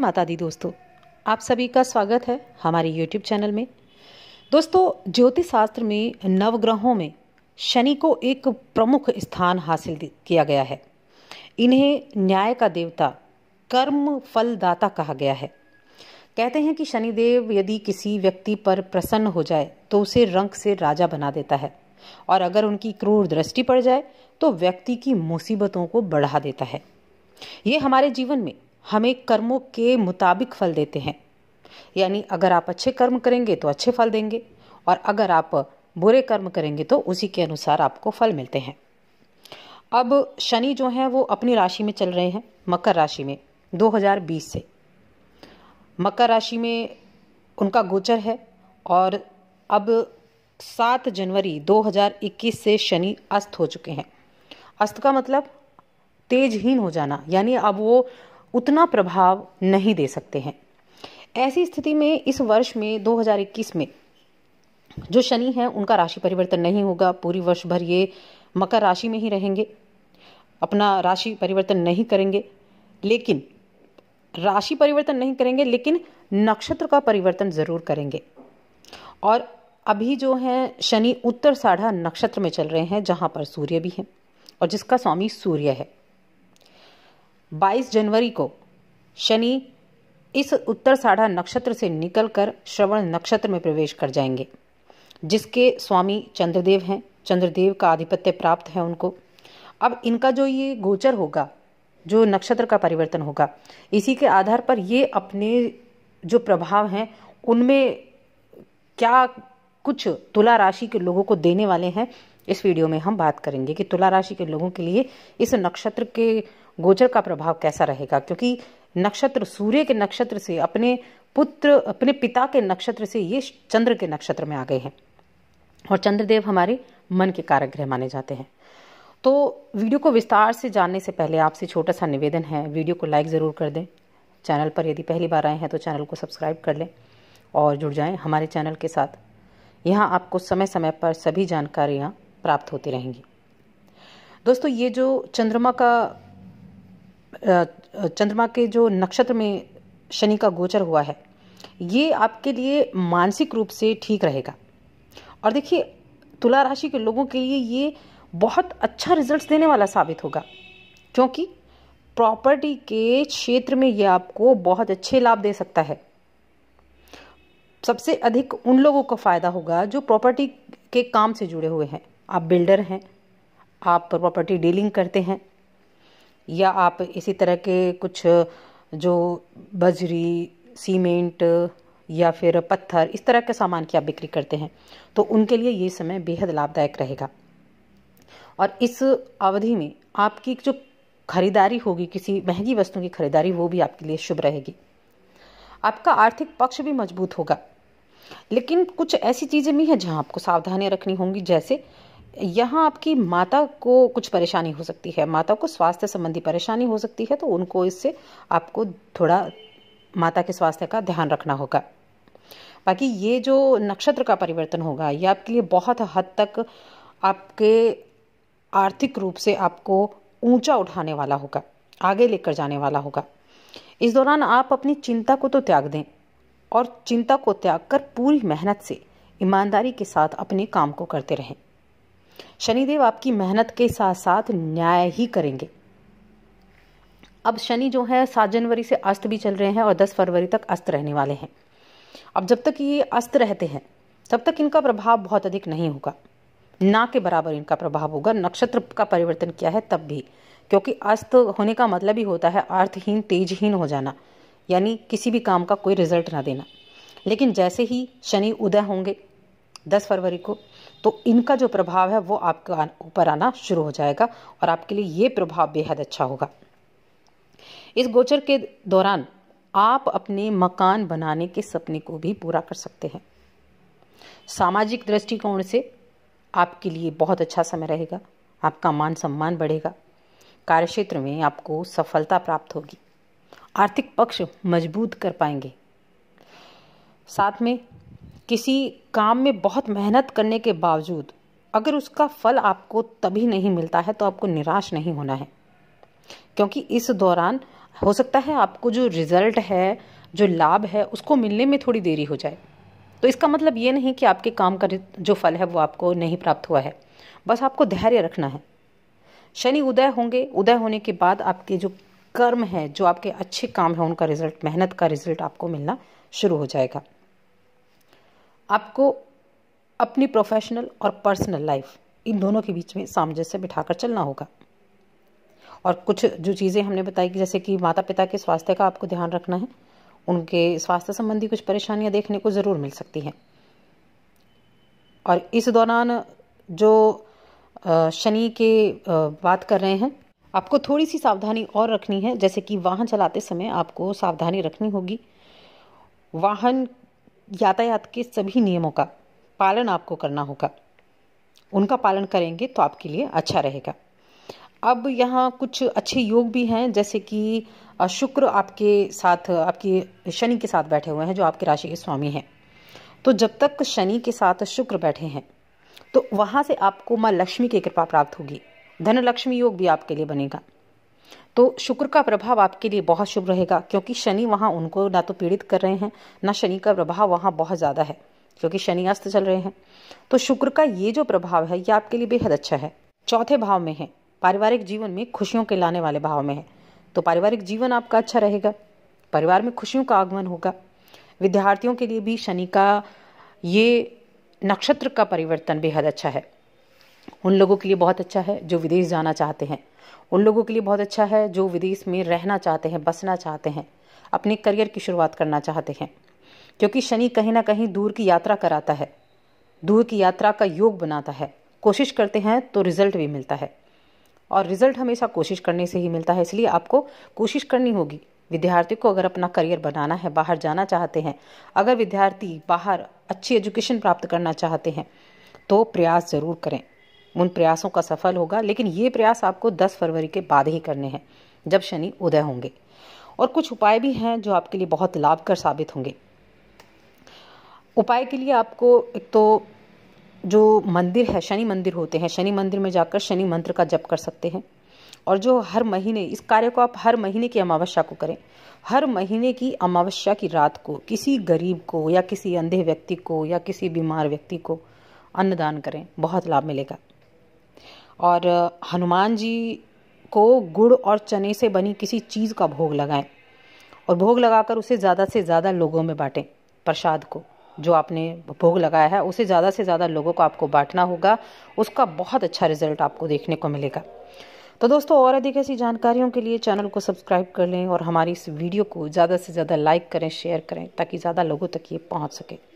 माता दी दोस्तों आप सभी का स्वागत है हमारे YouTube चैनल में दोस्तों ज्योतिष शास्त्र में नवग्रहों में शनि को एक प्रमुख स्थान हासिल किया गया है इन्हें न्याय का देवता कर्म फलदाता कहा गया है कहते हैं कि शनिदेव यदि किसी व्यक्ति पर प्रसन्न हो जाए तो उसे रंग से राजा बना देता है और अगर उनकी क्रूर दृष्टि पड़ जाए तो व्यक्ति की मुसीबतों को बढ़ा देता है ये हमारे जीवन में हमें कर्मों के मुताबिक फल देते हैं यानी अगर आप अच्छे कर्म करेंगे तो अच्छे फल देंगे और अगर आप बुरे कर्म करेंगे तो उसी के अनुसार आपको फल मिलते हैं अब शनि जो है वो अपनी राशि में चल रहे हैं मकर राशि में 2020 से मकर राशि में उनका गोचर है और अब 7 जनवरी 2021 से शनि अस्त हो चुके हैं अस्त का मतलब तेजहीन हो जाना यानी अब वो उतना प्रभाव नहीं दे सकते हैं ऐसी स्थिति में इस वर्ष में 2021 में जो शनि है उनका राशि परिवर्तन नहीं होगा पूरी वर्ष भर ये मकर राशि में ही रहेंगे अपना राशि परिवर्तन नहीं करेंगे लेकिन राशि परिवर्तन नहीं करेंगे लेकिन नक्षत्र का परिवर्तन ज़रूर करेंगे और अभी जो है शनि उत्तर साढ़ा नक्षत्र में चल रहे हैं जहाँ पर सूर्य भी हैं और जिसका स्वामी सूर्य है 22 जनवरी को शनि इस उत्तर साढ़ा नक्षत्र से निकलकर श्रवण नक्षत्र में प्रवेश कर जाएंगे जिसके स्वामी चंद्रदेव हैं चंद्रदेव का आधिपत्य प्राप्त है उनको अब इनका जो ये गोचर होगा जो नक्षत्र का परिवर्तन होगा इसी के आधार पर ये अपने जो प्रभाव हैं उनमें क्या कुछ तुला राशि के लोगों को देने वाले हैं इस वीडियो में हम बात करेंगे कि तुला राशि के लोगों के लिए इस नक्षत्र के गोचर का प्रभाव कैसा रहेगा क्योंकि नक्षत्र सूर्य के नक्षत्र से अपने पुत्र अपने पिता के नक्षत्र से ये चंद्र के नक्षत्र में आ गए हैं और चंद्रदेव हमारे मन के कारक ग्रह माने जाते हैं तो वीडियो को विस्तार से जानने से पहले आपसे छोटा सा निवेदन है वीडियो को लाइक ज़रूर कर दें चैनल पर यदि पहली बार आए हैं तो चैनल को सब्सक्राइब कर लें और जुड़ जाएं हमारे चैनल के साथ यहाँ आपको समय समय पर सभी जानकारियाँ प्राप्त होती रहेंगी दोस्तों ये जो चंद्रमा का चंद्रमा के जो नक्षत्र में शनि का गोचर हुआ है ये आपके लिए मानसिक रूप से ठीक रहेगा और देखिए तुला राशि के लोगों के लिए ये बहुत अच्छा रिजल्ट्स देने वाला साबित होगा क्योंकि प्रॉपर्टी के क्षेत्र में ये आपको बहुत अच्छे लाभ दे सकता है सबसे अधिक उन लोगों को फ़ायदा होगा जो प्रॉपर्टी के काम से जुड़े हुए हैं आप बिल्डर हैं आप प्रॉपर्टी डीलिंग करते हैं या आप इसी तरह के कुछ जो बजरी सीमेंट या फिर पत्थर इस तरह के सामान की आप बिक्री करते हैं तो उनके लिए ये समय बेहद लाभदायक रहेगा और इस अवधि में आपकी जो खरीदारी होगी किसी महंगी वस्तु की खरीदारी वो भी आपके लिए शुभ रहेगी आपका आर्थिक पक्ष भी मजबूत होगा लेकिन कुछ ऐसी चीज़ें भी हैं जहां आपको सावधानियां रखनी होंगी जैसे यहाँ आपकी माता को कुछ परेशानी हो सकती है माता को स्वास्थ्य संबंधी परेशानी हो सकती है तो उनको इससे आपको थोड़ा माता के स्वास्थ्य का ध्यान रखना होगा बाकी ये जो नक्षत्र का परिवर्तन होगा ये आपके लिए बहुत हद तक आपके आर्थिक रूप से आपको ऊंचा उठाने वाला होगा आगे लेकर जाने वाला होगा इस दौरान आप अपनी चिंता को तो त्याग दें और चिंता को त्याग कर पूरी मेहनत से ईमानदारी के साथ अपने काम को करते रहें शनिदेव आपकी मेहनत के साथ साथ न्याय ही करेंगे अब शनि जो है सात जनवरी से अस्त भी चल रहे हैं और दस फरवरी तक अस्त रहने वाले हैं अब जब तक ये अस्त रहते हैं तब तक इनका प्रभाव बहुत अधिक नहीं होगा ना के बराबर इनका प्रभाव होगा नक्षत्र का परिवर्तन किया है तब भी क्योंकि अस्त होने का मतलब ही होता है अर्थहीन तेजहीन हो जाना यानी किसी भी काम का कोई रिजल्ट ना देना लेकिन जैसे ही शनि उदय होंगे दस फरवरी को तो इनका जो प्रभाव है वो आपके ऊपर आना शुरू हो जाएगा और आपके लिए ये प्रभाव बेहद अच्छा होगा इस गोचर के दौरान आप अपने मकान बनाने के सपने को भी पूरा कर सकते हैं सामाजिक दृष्टिकोण से आपके लिए बहुत अच्छा समय रहेगा आपका मान सम्मान बढ़ेगा कार्यक्षेत्र में आपको सफलता प्राप्त होगी आर्थिक पक्ष मजबूत कर पाएंगे साथ में किसी काम में बहुत मेहनत करने के बावजूद अगर उसका फल आपको तभी नहीं मिलता है तो आपको निराश नहीं होना है क्योंकि इस दौरान हो सकता है आपको जो रिजल्ट है जो लाभ है उसको मिलने में थोड़ी देरी हो जाए तो इसका मतलब ये नहीं कि आपके काम का जो फल है वो आपको नहीं प्राप्त हुआ है बस आपको धैर्य रखना है शनि उदय होंगे उदय होने के बाद आपके जो कर्म है जो आपके अच्छे काम हैं उनका रिजल्ट मेहनत का रिजल्ट आपको मिलना शुरू हो जाएगा आपको अपनी प्रोफेशनल और पर्सनल लाइफ इन दोनों के बीच में सामंजस्य बिठाकर चलना होगा और कुछ जो चीज़ें हमने बताई कि जैसे कि माता पिता के स्वास्थ्य का आपको ध्यान रखना है उनके स्वास्थ्य संबंधी कुछ परेशानियां देखने को ज़रूर मिल सकती हैं और इस दौरान जो शनि के बात कर रहे हैं आपको थोड़ी सी सावधानी और रखनी है जैसे कि वाहन चलाते समय आपको सावधानी रखनी होगी वाहन यातायात के सभी नियमों का पालन आपको करना होगा उनका पालन करेंगे तो आपके लिए अच्छा रहेगा अब यहाँ कुछ अच्छे योग भी हैं जैसे कि शुक्र आपके साथ आपके शनि के साथ बैठे हुए हैं जो आपके राशि के स्वामी हैं तो जब तक शनि के साथ शुक्र बैठे हैं तो वहाँ से आपको माँ लक्ष्मी की कृपा प्राप्त होगी धन लक्ष्मी योग भी आपके लिए बनेगा तो शुक्र का प्रभाव आपके लिए बहुत शुभ रहेगा क्योंकि शनि वहां उनको ना तो पीड़ित कर रहे हैं ना शनि का प्रभाव वहां बहुत ज़्यादा है क्योंकि शनि अस्त चल रहे हैं तो शुक्र का ये जो प्रभाव है ये आपके लिए बेहद अच्छा है चौथे भाव में है पारिवारिक जीवन में खुशियों के लाने वाले भाव में है तो पारिवारिक जीवन आपका अच्छा रहेगा परिवार में खुशियों का आगमन होगा विद्यार्थियों के लिए भी शनि का ये नक्षत्र का परिवर्तन बेहद अच्छा है उन लोगों के लिए बहुत अच्छा है जो विदेश जाना चाहते हैं उन लोगों के लिए बहुत अच्छा है जो विदेश में रहना चाहते हैं बसना चाहते हैं अपने करियर की शुरुआत करना चाहते हैं क्योंकि शनि कहीं ना कहीं दूर की यात्रा कराता है दूर की यात्रा का योग बनाता है कोशिश करते हैं तो रिजल्ट भी मिलता है और रिजल्ट हमेशा कोशिश करने से ही मिलता है इसलिए आपको कोशिश करनी होगी विद्यार्थी को अगर अपना करियर बनाना है बाहर जाना चाहते हैं अगर विद्यार्थी बाहर अच्छी एजुकेशन प्राप्त करना चाहते हैं तो प्रयास ज़रूर करें उन प्रयासों का सफल होगा लेकिन ये प्रयास आपको 10 फरवरी के बाद ही करने हैं जब शनि उदय होंगे और कुछ उपाय भी हैं जो आपके लिए बहुत लाभकर साबित होंगे उपाय के लिए आपको एक तो जो मंदिर है शनि मंदिर होते हैं शनि मंदिर में जाकर शनि मंत्र का जप कर सकते हैं और जो हर महीने इस कार्य को आप हर महीने की अमावस्या को करें हर महीने की अमावस्या की रात को किसी गरीब को या किसी अंधे व्यक्ति को या किसी बीमार व्यक्ति को अन्नदान करें बहुत लाभ मिलेगा और हनुमान जी को गुड़ और चने से बनी किसी चीज़ का भोग लगाएं और भोग लगाकर उसे ज़्यादा से ज़्यादा लोगों में बांटें प्रसाद को जो आपने भोग लगाया है उसे ज़्यादा से ज़्यादा लोगों को आपको बांटना होगा उसका बहुत अच्छा रिजल्ट आपको देखने को मिलेगा तो दोस्तों और अधिक ऐसी जानकारियों के लिए चैनल को सब्सक्राइब कर लें और हमारी इस वीडियो को ज़्यादा से ज़्यादा लाइक करें शेयर करें ताकि ज़्यादा लोगों तक ये पहुँच सके